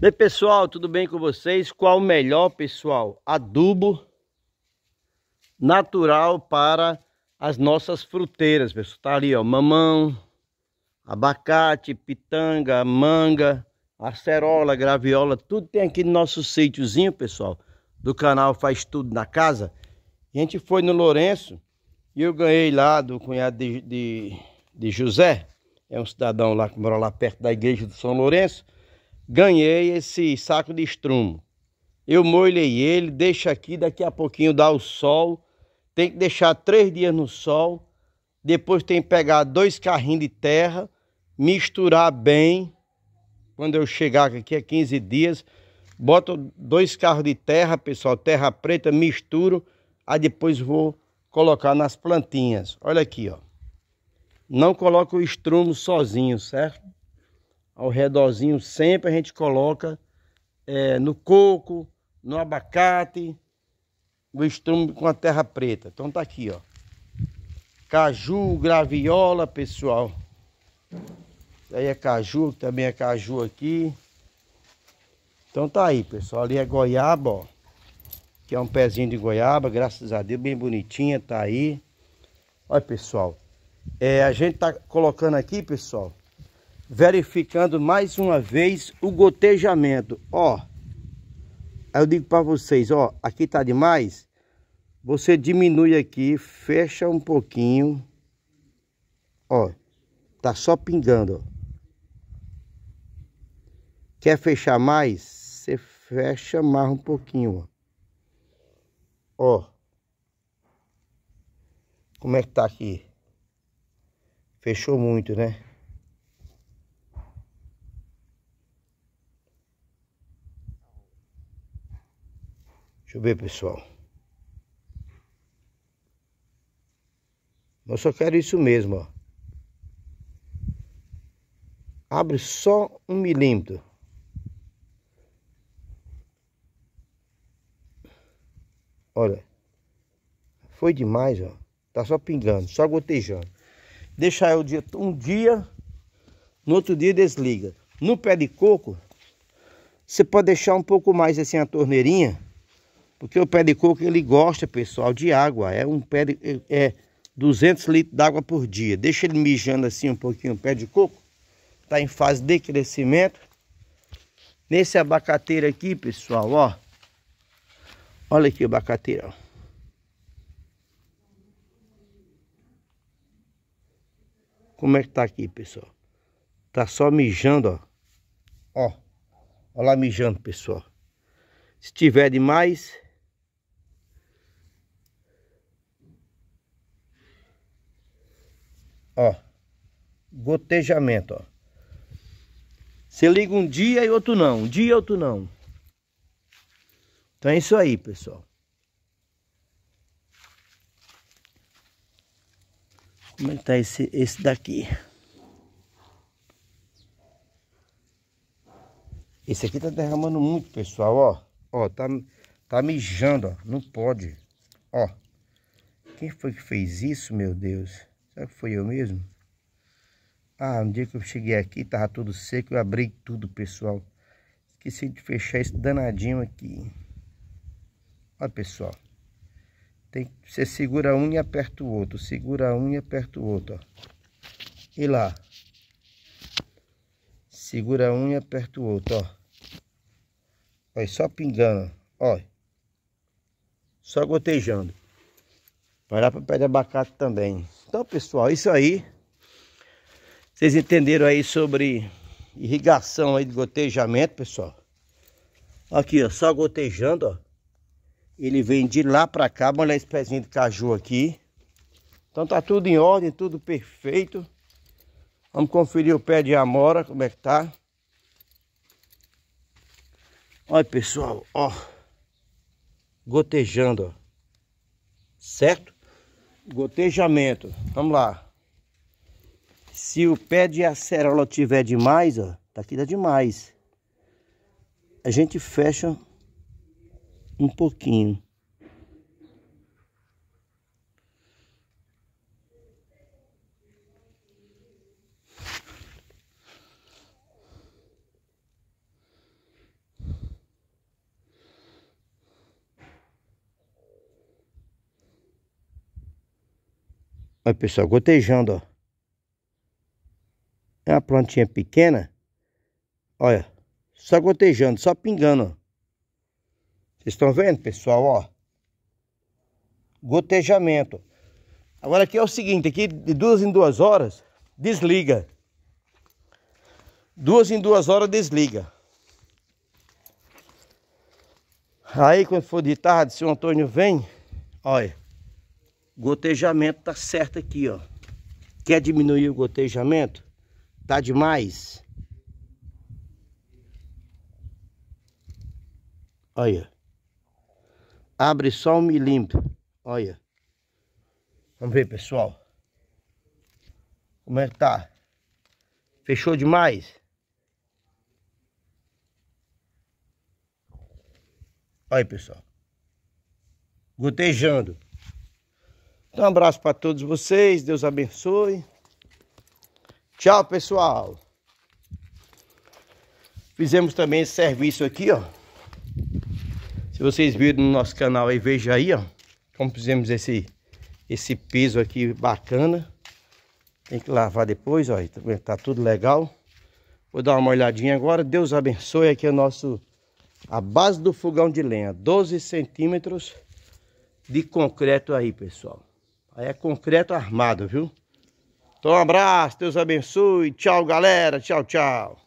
E aí, pessoal, tudo bem com vocês? Qual o melhor, pessoal, adubo natural para as nossas fruteiras, pessoal? Tá ali, ó, mamão, abacate, pitanga, manga, acerola, graviola, tudo tem aqui no nosso sítiozinho, pessoal, do canal Faz Tudo na Casa. a gente foi no Lourenço e eu ganhei lá do cunhado de, de, de José, é um cidadão lá que mora lá perto da igreja do São Lourenço, ganhei esse saco de estrumo. Eu molhei ele, deixa aqui, daqui a pouquinho dá o sol, tem que deixar três dias no sol, depois tem que pegar dois carrinhos de terra, misturar bem, quando eu chegar aqui a é 15 dias, boto dois carros de terra, pessoal, terra preta, misturo, aí depois vou colocar nas plantinhas. Olha aqui, ó. Não coloca o estrumo sozinho, certo? Ao redorzinho sempre a gente coloca é, no coco, no abacate, o estrumo com a terra preta. Então tá aqui, ó. Caju, graviola, pessoal. aí é caju, também é caju aqui. Então tá aí, pessoal. Ali é goiaba, ó. Que é um pezinho de goiaba, graças a Deus, bem bonitinha, tá aí. Olha, pessoal. É, a gente está colocando aqui, pessoal, verificando mais uma vez o gotejamento. Ó, eu digo para vocês, ó, aqui tá demais. Você diminui aqui, fecha um pouquinho. Ó, tá só pingando, ó. Quer fechar mais? Você fecha mais um pouquinho, ó. Ó. Como é que tá aqui? Fechou muito, né? Deixa eu ver, pessoal. Eu só quero isso mesmo, ó. Abre só um milímetro. Olha. Foi demais, ó. Tá só pingando, só gotejando deixar o dia um dia, no outro dia desliga. No pé de coco, você pode deixar um pouco mais assim a torneirinha, porque o pé de coco ele gosta, pessoal, de água. É um pé de, é 200 é litros d'água por dia. Deixa ele mijando assim um pouquinho o pé de coco. Tá em fase de crescimento. Nesse abacateiro aqui, pessoal, ó. Olha aqui o abacateiro, ó. Como é que tá aqui, pessoal? Tá só mijando, ó. Ó. Ó lá mijando, pessoal. Se tiver demais... Ó. Gotejamento, ó. Você liga um dia e outro não. Um dia e outro não. Então é isso aí, pessoal. Como é que tá esse, esse daqui? Esse aqui tá derramando muito, pessoal, ó. Ó, tá, tá mijando, ó. Não pode. Ó. Quem foi que fez isso, meu Deus? Será que foi eu mesmo? Ah, um dia que eu cheguei aqui, tava tudo seco, eu abri tudo, pessoal. Esqueci de fechar esse danadinho aqui. olha pessoal. Tem, você segura um e aperta o outro. Segura um e aperta o outro, ó. E lá. Segura um e aperta o outro, ó. Olha, só pingando, ó. Só gotejando. Vai lá para pé de abacate também. Então, pessoal, isso aí. Vocês entenderam aí sobre irrigação aí de gotejamento, pessoal? Aqui, ó, só gotejando, ó. Ele vem de lá para cá, olha esse pezinho de caju aqui. Então tá tudo em ordem, tudo perfeito. Vamos conferir o pé de amora, como é que tá. Olha pessoal, ó. Gotejando, ó. Certo? Gotejamento. Vamos lá. Se o pé de acerola tiver demais, ó. Tá aqui dá demais. A gente fecha um pouquinho. Olha pessoal, gotejando, ó. É uma plantinha pequena. Olha, só gotejando, só pingando, ó estão vendo, pessoal, ó? Gotejamento. Agora aqui é o seguinte, aqui de duas em duas horas, desliga. Duas em duas horas, desliga. Aí quando for de tarde, se o Antônio vem, olha, gotejamento tá certo aqui, ó. Quer diminuir o gotejamento? Tá demais. Olha. Abre só um milímetro, Olha. Vamos ver, pessoal. Como é que tá? Fechou demais? Olha, pessoal. Gotejando. Então, um abraço para todos vocês. Deus abençoe. Tchau, pessoal. Fizemos também esse serviço aqui, ó. Se vocês viram no nosso canal aí, veja aí, ó. Como fizemos esse, esse piso aqui bacana. Tem que lavar depois, ó. Tá, tá tudo legal. Vou dar uma olhadinha agora. Deus abençoe aqui o nosso... A base do fogão de lenha. 12 centímetros de concreto aí, pessoal. Aí é concreto armado, viu? Então um abraço, Deus abençoe. Tchau, galera. Tchau, tchau.